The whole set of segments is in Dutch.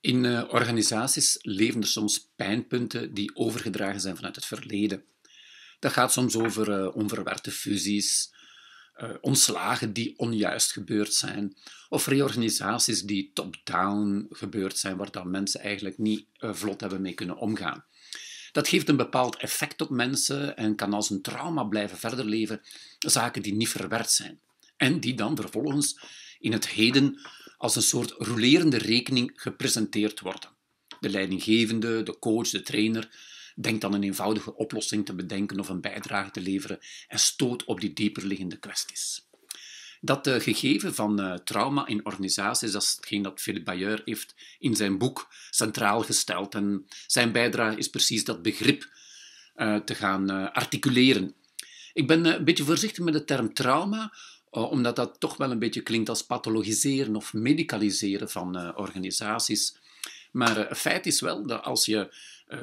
In eh, organisaties leven er soms pijnpunten die overgedragen zijn vanuit het verleden. Dat gaat soms over uh, fusies, uh, ontslagen die onjuist gebeurd zijn, of reorganisaties die top-down gebeurd zijn, waar dan mensen eigenlijk niet vlot hebben mee kunnen omgaan. Dat geeft een bepaald effect op mensen en kan als een trauma blijven verder leven, zaken die niet verwerkt zijn en die dan vervolgens in het heden als een soort rolerende rekening gepresenteerd worden. De leidinggevende, de coach, de trainer denkt dan een eenvoudige oplossing te bedenken of een bijdrage te leveren en stoot op die dieperliggende kwesties. Dat de eh, gegeven van eh, trauma in organisaties, dat is hetgeen dat Philippe Bayeur heeft in zijn boek centraal gesteld. En zijn bijdrage is precies dat begrip eh, te gaan articuleren. Ik ben een beetje voorzichtig met de term trauma, eh, omdat dat toch wel een beetje klinkt als pathologiseren of medicaliseren van eh, organisaties. Maar het eh, feit is wel dat als je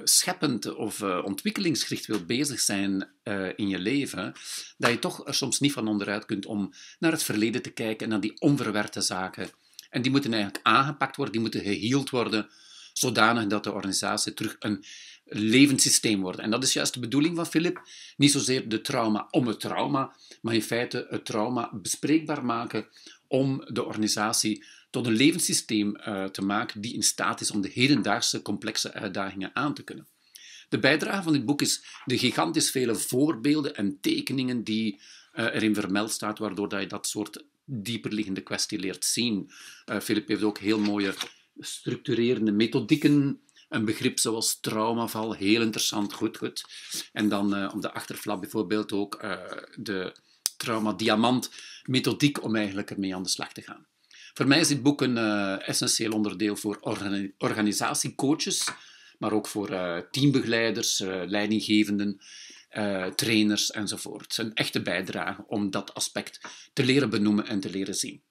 scheppend of ontwikkelingsgericht wil bezig zijn in je leven, dat je toch soms niet van onderuit kunt om naar het verleden te kijken en naar die onverwerkte zaken. En die moeten eigenlijk aangepakt worden, die moeten geheeld worden, zodanig dat de organisatie terug een levend systeem wordt. En dat is juist de bedoeling van Philip. Niet zozeer de trauma om het trauma, maar in feite het trauma bespreekbaar maken om de organisatie tot een levenssysteem eh, te maken die in staat is om de hedendaagse complexe uitdagingen aan te kunnen. De bijdrage van dit boek is de gigantisch vele voorbeelden en tekeningen die eh, erin vermeld staat, waardoor dat je dat soort dieperliggende kwestie leert zien. Uh, Philip heeft ook heel mooie structurerende methodieken. Een begrip zoals traumaval, heel interessant, goed, goed. En dan uh, op de achterflap bijvoorbeeld ook eh, de trauma-diamant-methodiek om eigenlijk ermee aan de slag te gaan. Voor mij is dit boek een eh, essentieel onderdeel voor organisatiecoaches, maar ook voor teambegeleiders, leidinggevenden, trainers enzovoort. Een echte bijdrage om dat aspect te leren benoemen en te leren zien.